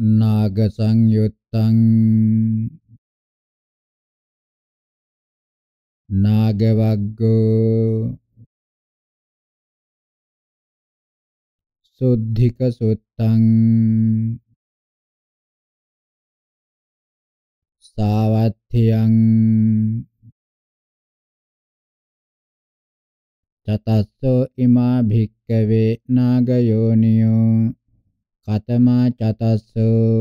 නාග සංයුත්තං නාග වග්ගෝ සුද්ධික සුත්තං සාවත්ථියං චතස්සෝ ඉමා භික්කවේ නාග යෝනියෝ කතමා චතස්සෝ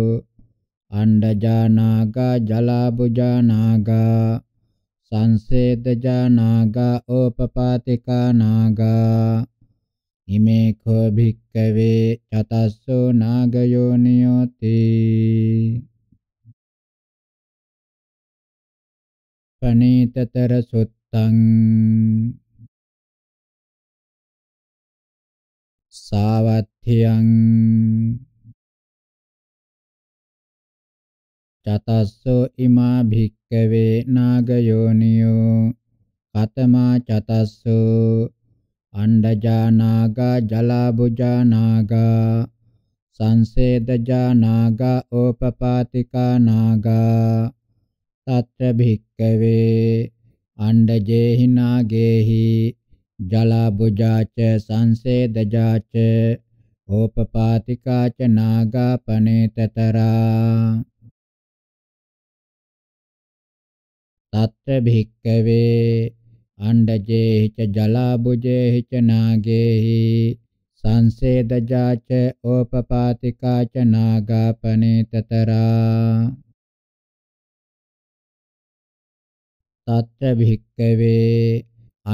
අණ්ඩජානාගා ජලාබුජානාගා සංසේදජානාගා ඕපපාතිකානාගා ඉමේ කෝ භික්කවේ චතස්සෝ නාගයෝනියෝති පනීතතර සුත්තං සාවත් භික්ඛියං චතස්සෝ ඉමා භික්කවේ නාගයෝනියෝ කතමා චතස්සෝ අණ්ඩජා නාග ජලාබුජා නාග සංසේදජා නාග ඕපපාතිකා නාග තත්‍ර භික්කවේ අණ්ඩජේහි නාගේහි ජලාබුජාච සංසේදජාච ඕපපාතිකා ච නාගපනේතතරා තත්ත භික්කවේ අණ්ඩජේහි ච ජලාබුජේහි ච නාගේහි සංසේදජා ච ඕපපාතිකා ච නාගපනේතතරා තත්ත භික්කවේ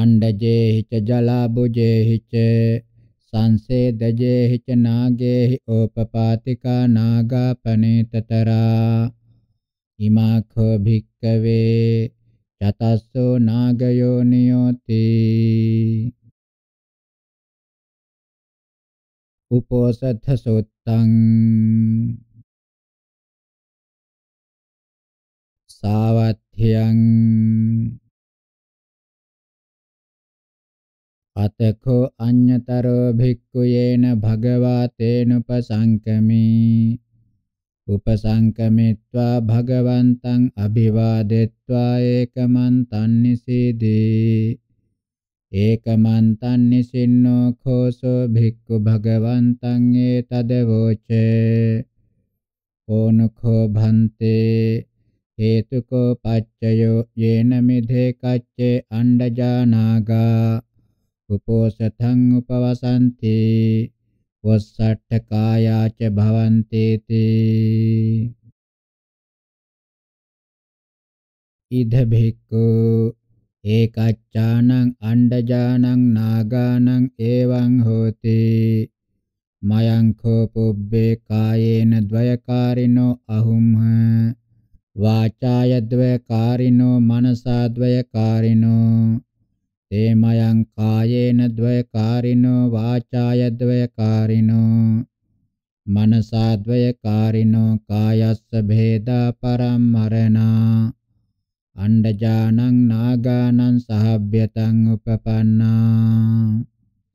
අණ්ඩජේහි ච ජලාබුජේහි ච සංසේදජේහි ච නාගේහි ඕපපාතිකා නාගා පනේතතරා ඉමාඛෝ භික්කවේ චතස්සෝ නාගයෝ නියෝති උපෝසත්ථ සෝත්තං සාවත්ථ්‍යං අතකෝ අඤ්ඤතරෝ භික්ඛු යේන භගවා තේනුපසංකමී උපසංකමිත්වා භගවන්තං අභිවාදෙත්වා ඒකමන්තං නිසීදී ඒකමන්තං නිසින්නෝ khෝසෝ භික්ඛු භගවන්තං ඒතදවෝචේ ඕනඛෝ භන්තේ හේතුකෝ පච්චයෝ යේන මිධේ කච්චේ අණ්ඩජානාගා උපෝසතං උපවසන්ති වස්සට්ඨ කායාච භවන්තේති ඉද භික්ඛු ඒකච්ඡානං අණ්ඩජානං නාගානං එවං හෝති මයං කෝ පුබ්බේ කායේන ද්වයකාරිනෝ අහුම්හ වාචාය ද්වයකාරිනෝ මනසා ද්වයකාරිනෝ ते मयं कायेन द्वयकारिणो वाचाय द्वयकारिणो मनसा द्वयकारिणो कायस्य भेदा परं हरणा अण्डजानं नागानं सहव्यतं उपपन्ना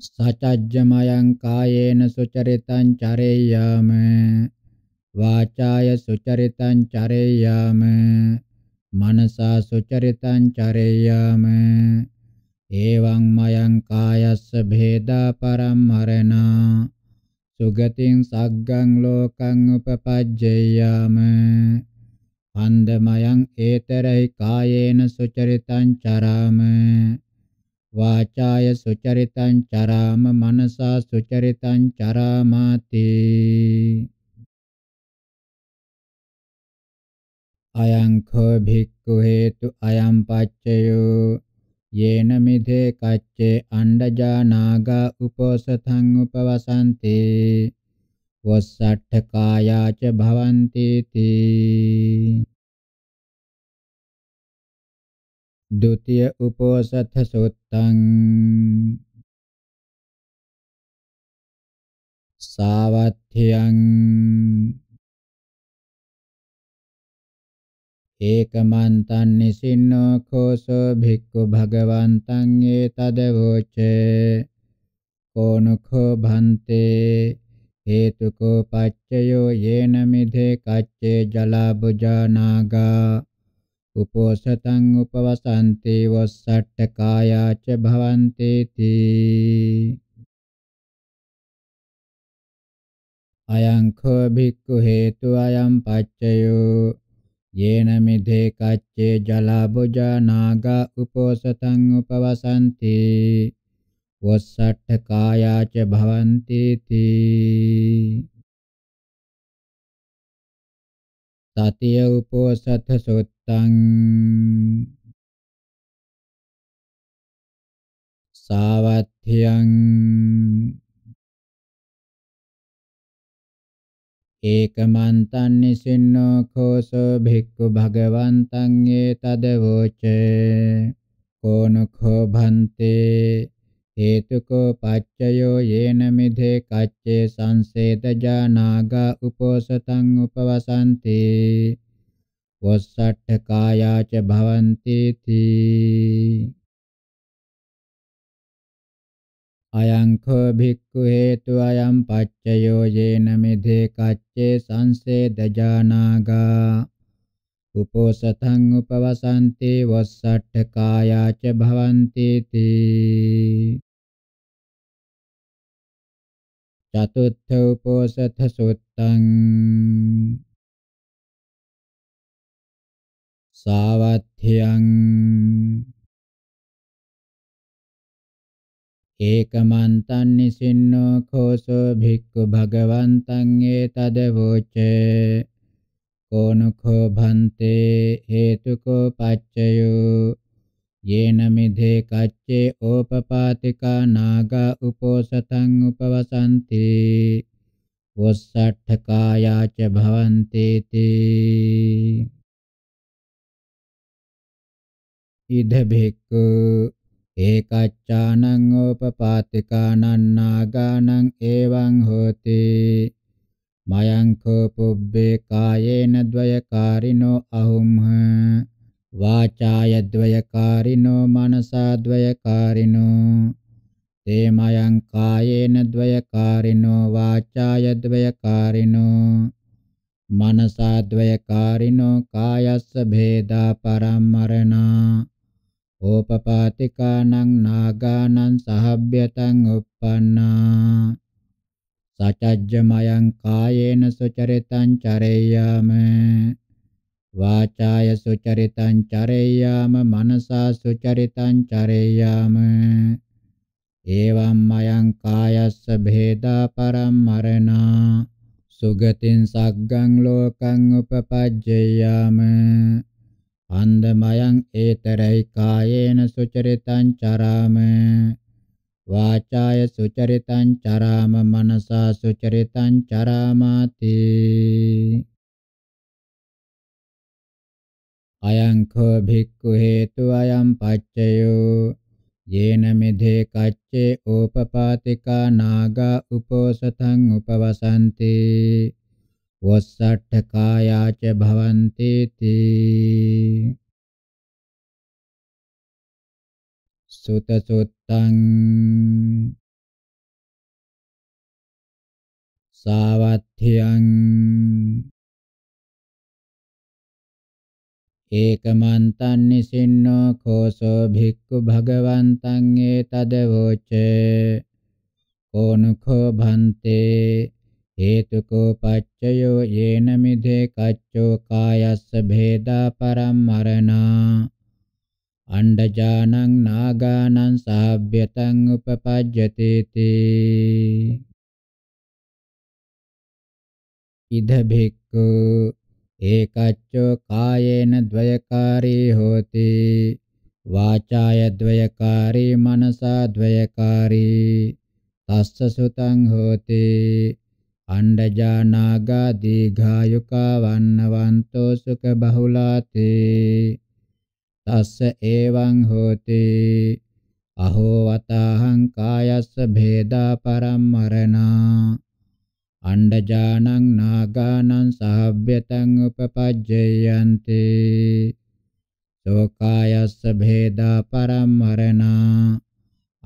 सचज्जमयं कायेन सुचरितं चरेय्याम वाचाय सुचरितं चरेय्याम मनसा सुचरितं चरेय्याम එවං මයං කායස්ස භේදා පරම්හරණා සුගතින් සග්ගං ලෝකං උපපජ්ජයාම අන්දමයං ඒතරයි කායේන සුචරිතං චරාම වාචාය සුචරිතං චරාම මනසා සුචරිතං චරාමාති අයං කෝ භික්ඛු හේතු අයං පච්චයෝ යේන මිදේ කච්චේ අණ්ඩජා නාග උපෝසතං උපවසන්ති වස්සට්ඨ කායාච භවಂತಿ තී ဒုတိย උපෝසත සුත්තං සාවත්ථ්‍යං ඒකමන්තං නිසින්නෝ කෝසෝ භික්ඛු භගවන්තං ඒතදවෝචේ කෝනුඛෝ භන්තේ හේතුකෝ පච්චයෝ යේන මිදේ කච්චේ ජලාබුජානාගා උපෝසතං උපවසන්ති වස්සට්ඨ කායාච භවන්ති තී අයං කෝ භික්ඛු හේතු අයං පච්චයෝ යේන මිදේ කච්චේ ජලබුජා නාග උපෝසතං උපවසන්ති වස්සට්ඨ කායාච භවಂತಿ තී තතිය උපෝසත සුත්තං සාවත්ථ්‍යං ඒකමන්තං නිසින්නෝ කෝසෝ භික්ඛු භගවන්තං ඒතදවෝච කෝනඛෝ භන්තේ හේතුකෝ පච්චයෝ යේන මිදේ කච්චේ සංසේතජා නාග උපෝසතං උපවසන්ති වස්සට්ඨ කායාච භවන්ති තී අයංඛෝ භික්ඛු හේතු අයං පච්චයෝ යේන මෙධේ කච්චේ සංසේදජානාගා උපෝසතං උපවසන්ති වස්සට්ඨ කායාච භවಂತಿ තී චතුත්ථ උපෝසත සුත්තං සාවත්ථ්‍යං ඒකමන්තං නිසින්නෝ කෝසෝ භික්ඛු භගවන්තං ඒතදවෝචේ කෝනඛෝ භන්තේ හේතුකෝ පච්චයෝ යේන මිධේ කච්චේ ඕපපාතිකා නාග උපෝසතං උපවසන්ති වස්සට්ඨකායාච භවන්තේ තී ඉද භික්ඛු ඒකච්ඡානං ඕපපාතිකානං නාගානං එවං හෝති මයං කෝ පුබ්බේ කායේන ද්වයකාරිනෝ අහුම්හ වාචාය ද්වයකාරිනෝ මනසා ද්වයකාරිනෝ තේ මයං කායේන ද්වයකාරිනෝ වාචාය ද්වයකාරිනෝ මනසා ද්වයකාරිනෝ කායස්ස භේදා පරම්මරණා ඕපපාතිකානං නාගානං සහබ්බ්‍යතං uppannā සචජ්ජමයං කායේන සුචරිතං චරේයාම වාචාය සුචරිතං චරේයාම මනසා සුචරිතං චරේයාම එවම් මයං කායස්ස භේදා පරම්මරණා සුගතින් සග්ගං ලෝකං උපපජ්ජයාම අන්දමයන් ඒතරයි කායේන සුචරිතං චරාම වාචාය සුචරිතං චරාම මනසා සුචරිතං චරාමාති අයං කෝ භික්ඛු හේතු අයං පච්චයෝ යේන මෙධේ කච්චේ ඕපපාතිකා නාග උපෝසතං උපවසන්ති වස්සට්ඨකායාච භවන්තේති සුතසුත්තං සාවත්ථියං ඒකමන්තං නිසින්නෝ කෝසෝ භික්ඛු භගවන්තං ඒතදවෝච කෝනුඛෝ භන්තේ හේතුකෝ පච්චයෝ යේන මිදේ කච්චෝ කායස්ස භේදා පරම්මරණා අණ්ඩජානං නාගානං සාභ්‍යතං උපපජ්ජතේති ඉද භික්ඛු ඒකච්චෝ කායේන ද්වයකාරී හෝති වාචාය ද්වයකාරී මනසා ද්වයකාරී තස්ස සුතං හෝති අණ්ඩජානාගා දීඝායුකා වන්නවන්තෝ සුඛ බහුලාතේ තස්ස එවං හෝති අහෝ වතහං කායස්ස භේදා පරම්මරණා අණ්ඩජානං නාගානං සහභ්‍යතං උපපජ්ජයන්ති සෝකායස්ස භේදා පරම්මරණා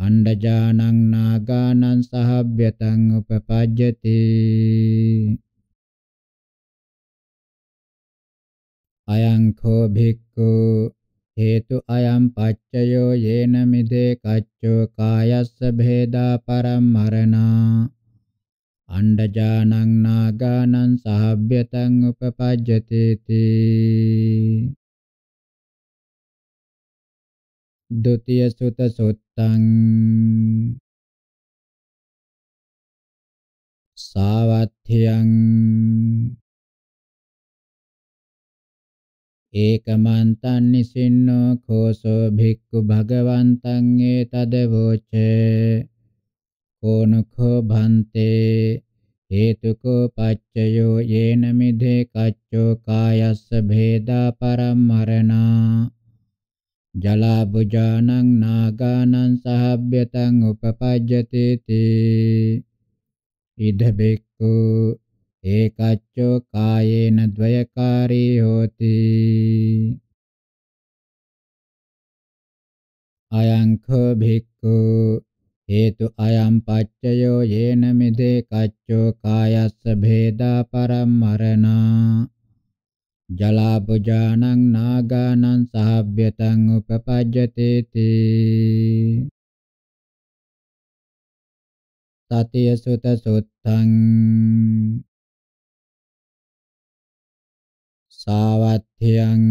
අණ්ඩජානං නාගානං සහභ්‍යතං උපපජ්ජති අයං කෝ භික්ඛු හේතු අයං පච්චයෝ යේන මිදේ කච්චෝ කායස්ස භේදා පරම්මරණා අණ්ඩජානං නාගානං සහභ්‍යතං උපපජ්ජති තී द्वितीय सुत सुत्तං सावध्यං ඒකමන්තං නිසින්නෝ කෝසෝ භික්ඛු භගවන්තං ඒතද වෝචේ කෝනඛෝ භන්තේ හේතුකෝ පච්චයෝ යේන මිදේ කච්චෝ කායස්ස භේදා පරම්මරණා ජලාබුජානං නාගානං සහබ්යතං උපපජ්ජතේති ඉද බික්ඛු ඒකච්චෝ කායේන ද්වයකාරී හෝති අයං කෝ භික්ඛු හේතු අයම් පච්චයෝ යේන මිදේ කච්චෝ කායස්ස භේදා පරම්මරණා ජලාපජානං නාගානං සහභ්‍යතං උපපජ්ජතේති සතිය සුත සුත්තං සාවත්ථයං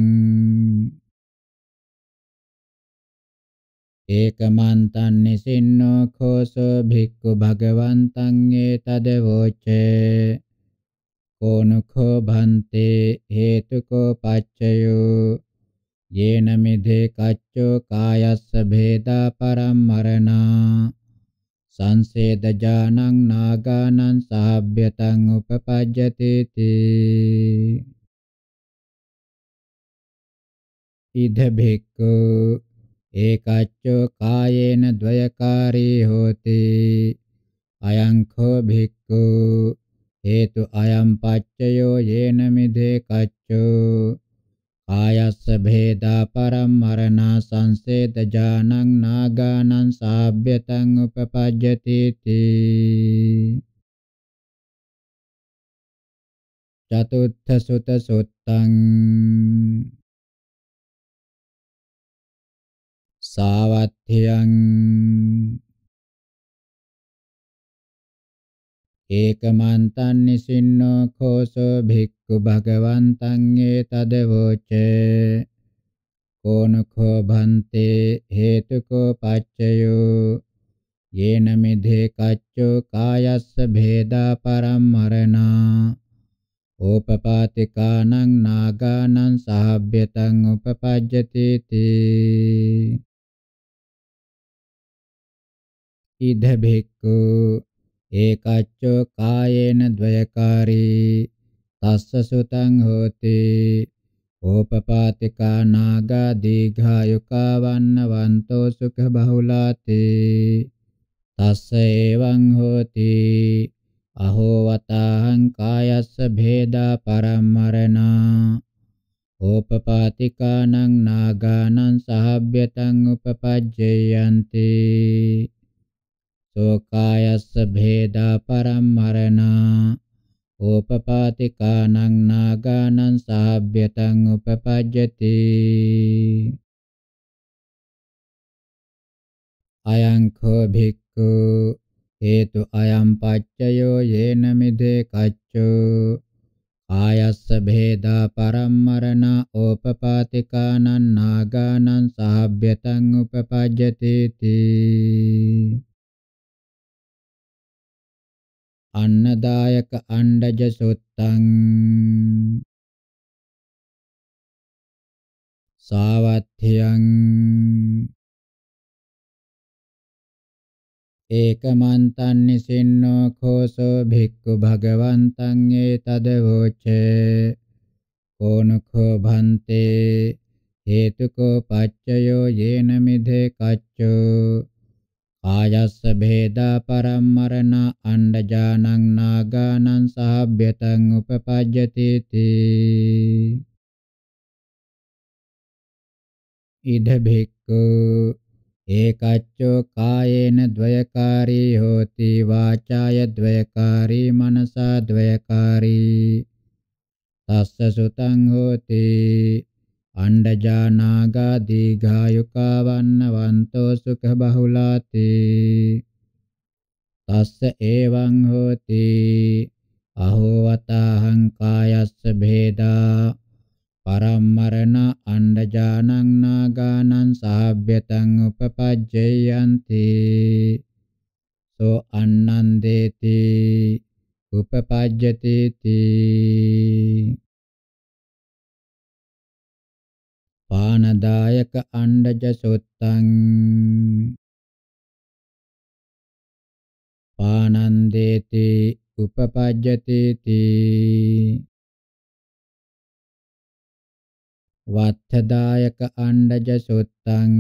ඒකමන්තං නිසින්නෝ කෝසෝ භික්ඛු භගවන්තං ඒතදවෝචේ කෝනකෝ භන්තේ හේතුකෝ පච්චයෝ යේන මිදේ කච්චෝ කායස්ස භේදා පරම්මරණා සංසේදජානං නාගානං සාභ්‍යතං උපපජ්ජති ඉද භික්ඛු ඒකච්චෝ කායේන ද්වයකාරී හෝති අයං කෝ භික්ඛු හේතු අයම් පච්චයෝ යේන මිදේ කච්චෝ කායස්ස භේදා පරම්මරණා සංසේද ජානං නාගානං සාභ්‍යතං උපපජ්ජති තී චතුත්ථ සුත සුත්තං සාවත්ථ්‍යං ඒකමන්තං නිසින්නෝ කෝසෝ භික්ඛු භගවන්තං ඒතදවෝච කෝනඛෝ භන්තේ හේතුකෝ පච්චයෝ යේන මෙධේ කච්චෝ කායස්ස භේදා පරම්මරණා ඕපපාතිකානං නාගානං සහබ්බ්‍යතං උපපජ්ජති තී ඉද භික්ඛු ඒකච්චෝ කායේන ද්වයකාරී තස්ස සුතං හෝති ඕපපාතිකා නාග දීඝායුකා වන්නවන්තෝ සුඛ බහුලාති තස්ස එවං හෝති අහෝ වතාහං කායස්ස භේදා පරම්මරණා ඕපපාතිකානං නාගානං සහභ්‍යතං උපපජ්ජයන්ති සෝකායස්ස භේදා පරම්මරණා ඕපපාතිකානං නාගානං සාභ්‍යතං උපපජ්ජති අයං කෝ භික්ඛු හේතු අයං පච්චයෝ යේන මිදේ කච්චෝ ආයස්ස භේදා පරම්මරණ ඕපපාතිකානං නාගානං සාභ්‍යතං උපපජ්ජති තී अन्नदायक अंडज सुत्तං सावथ्यං ඒකමන්තං නිසින්නෝ khōසෝ භික්ඛු භගවන්තං ඒතද වෝචේ කෝනඛෝ භන්තේ හේතුකෝ පච්චයෝ යේන මිදේ කච්චෝ ආයස්ස භේදා පරම්මරණ අණ්ඩජානං නාගානං සහභ්‍යතං උපපජ්ජති තී ඉද භික්ඛු ඒකච්චෝ කායේන ද්වයකාරී හෝති වාචාය ද්වයකාරී මනසා ද්වයකාරී තස්ස සුතං හෝති අණ්ඩජානාගා දීඝායුකා වන්නවන්තෝ සුඛ බහුලාති තස්ස එවං හෝති අහෝ වතහං කායස්ස භේදා පරම්මරණ අණ්ඩජානං නාගානං සාභ්‍යතං උපපජ්ජයන්ති සෝ අන්නන්දේති උපපජ්ජතේති පානදායක අණ්ඩජ සොත්තං පානන්දේති උපපජ්ජතේති වත්තදායක අණ්ඩජ සොත්තං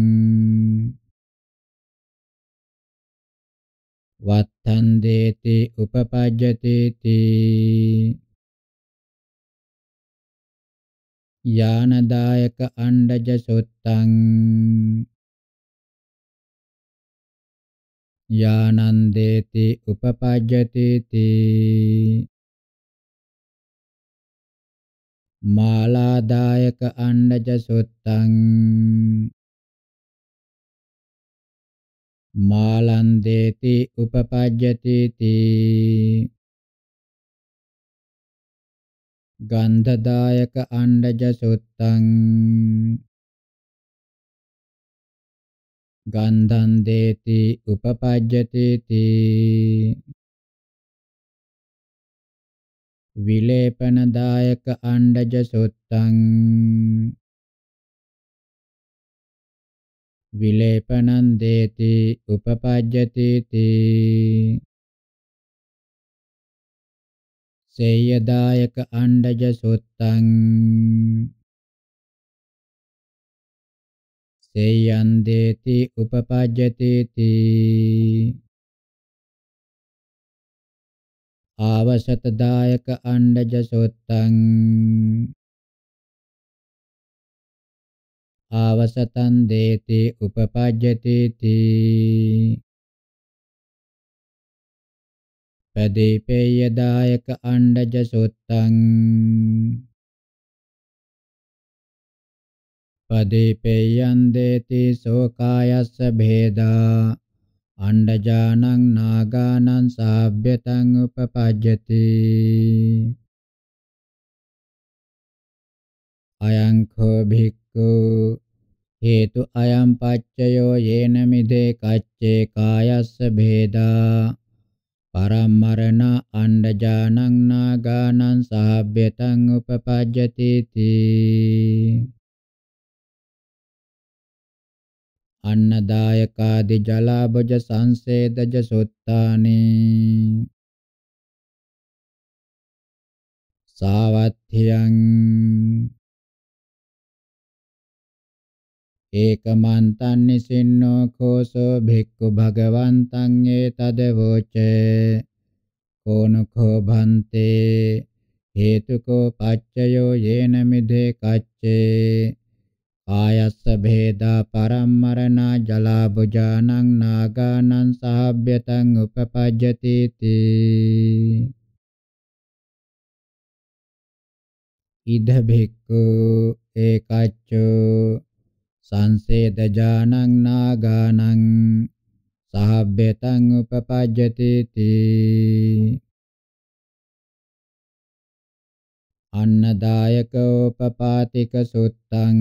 වත්තන්දේති උපපජ්ජතේති යානදායක අණ්ඩජ සුත්තං යානන්දේති උපපජ්ජති තී මාලාදායක අණ්ඩජ සුත්තං මාලන්දේති උපපජ්ජති තී ගන්ධදායක අණ්ඩජ සුත්තං ගන්ධං දේති උපපජ්ජති තී විලේපනදායක අණ්ඩජ සුත්තං විලේපනං දේති උපපජ්ජති තී සේයදායක අණ්ඩජ සුත්තං සේයන් දේති උපපජ්ජතේති ආවසතදායක අණ්ඩජ සුත්තං ආවසතං දේති උපපජ්ජතේති පදීපේය දායක අණ්ඩජ සුත්තං පදීපේයන් දේති සෝකායස්ස භේදා අණ්ඩජානං නාගානං සාභ්‍යතං උපපජ්ජති අයං කෝ භික්ඛු හේතු අයම් පච්චයෝ යේන මිදේ කච්චේ කායස්ස භේදා parammarana andajanang naganan sahabbetang upapajjatiti annadayakadi jalabhaja sansedaja suttani savatthiyang ඒකමන්තං නිසින්නෝ කෝසෝ භික්ඛු භගවන්තං ඒතදවෝචේ කෝනකෝ භන්තේ හේතුකෝ පච්චයෝ යේන මිදේ කච්චේ ආයස්ස භේදා පරම්මරණා ජලාභුජානං නාගානං සහභ්‍යතං උපපජ්ජති තී ඉද භික්ඛු ඒකච්චෝ සංසේදජානං නාගානං සහබ්බතං උපපජ්ජති තී අන්නදායක උපපාතික සුත්තං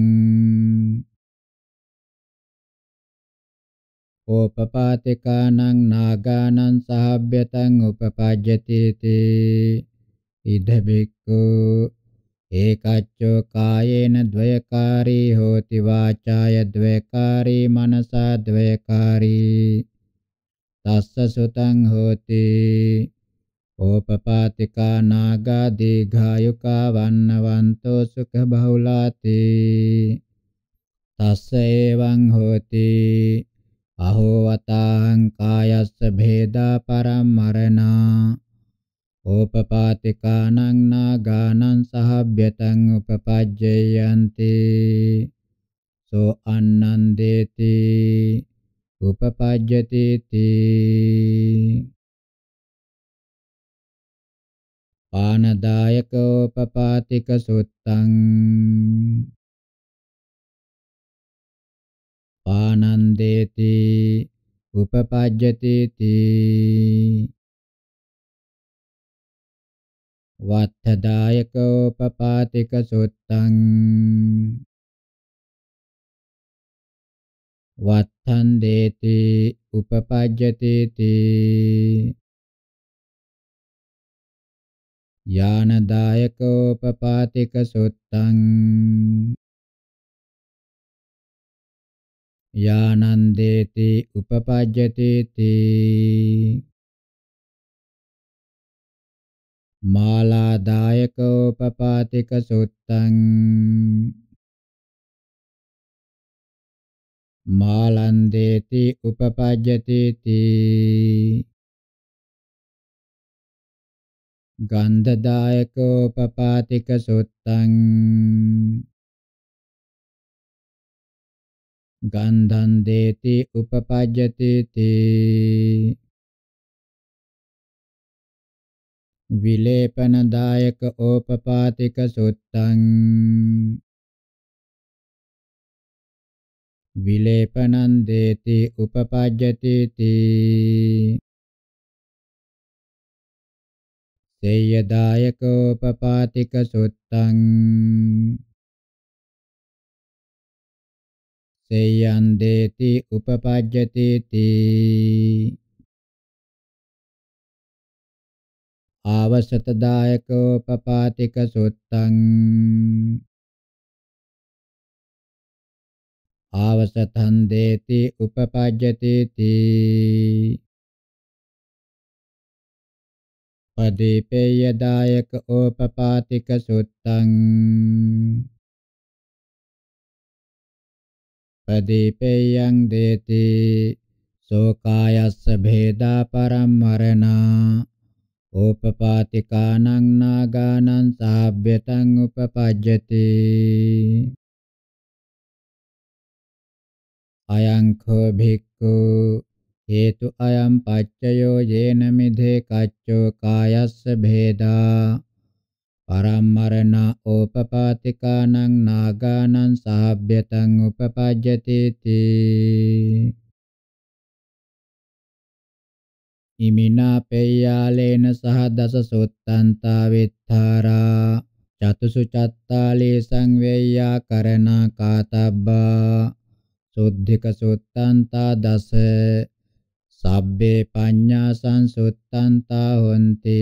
ඕපපාතිකානං නාගානං සහබ්බතං උපපජ්ජති තී ඉද බික්කෝ ඒකච්චෝ කායේන ද්වයකාරී හෝති වාචාය ද්වයකාරී මනසා ද්වයකාරී තස්ස සුතං හෝති ඕපපාතිකා නාග දීඝායුකා වන්නවන්තෝ සුඛ බහුලාති තස්ස එවං හෝති අහෝ වතාං කායස්ස භේදා පරම්මරණා ඕපපාතිකානං නාගානං සහබ්යතං උපපජ්ජයන්ති සෝ අන්නං දේති උපපජ්ජති තී පානදායකෝපපාතික සුත්තං පානන්දේති උපපජ්ජති තී වත්ථදායකෝපපාතික සුත්තං වත්තං දේති උපපජ්ජති තී යානදායකෝපපාතික සුත්තං යානන්දේති උපපජ්ජති තී මාලාදායකෝපපාතික සුත්තං මාලන්දේති උපපජ්ජතිති ගන්ධදායකෝපපාතික සුත්තං ගන්ධන් දේති උපපජ්ජතිති විලේපනදායක ඕපපාතික සුත්තං විලේපනං දේති උපපජ්ජති තී සේයදායක ඕපපාතික සුත්තං සේයන් දේති උපපජ්ජති තී ආවසතදායකෝපපාතික සුත්තං ආවසතං දේති උපපජ්ජති තී පදීපේය දායක ඕපපාතික සුත්තං පදීපේයං දේති සෝකායස්ස භේදා පරම්මරණා උපපාතිකානං නාගානං සාභ්‍යතං උපපජ්ජති අයං කෝ භික්ඛු හේතු අයං පච්චයෝ යේන මිදේ කච්චෝ කායස්ස භේදා පරම්මරණ උපපාතිකානං නාගානං සාභ්‍යතං උපපජ්ජති තී ඉමිනා පෙය්‍යාලේන සහ දස සොත්තන්තා විත්තාරා චතුසු චත්තාලේ සංවේය්‍යා කරණා කාතබ්බා සුද්ධික සොත්තන්තා දස සබ්බේ පඤ්ඤා සංසුත්තන්තා හොಂತಿ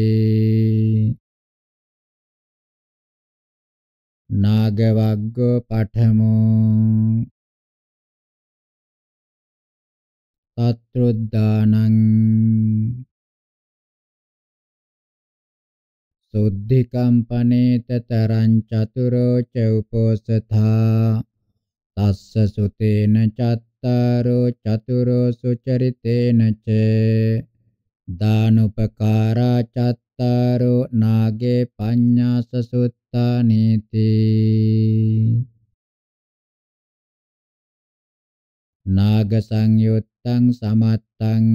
නාගවග්ගෝ පඨමෝ තත්‍රොද්ධානං සුද්ධිකම්පනේත තරං චතුරෝ ච උපෝසථා තස්ස සුතේන චත්තාරෝ චතුරෝ සුචරිතේන ච දානුපකාරා චත්තාරෝ නාගේ පඤ්ඤාස සුත්තානීති නාග සංයුත්තං සමත්තං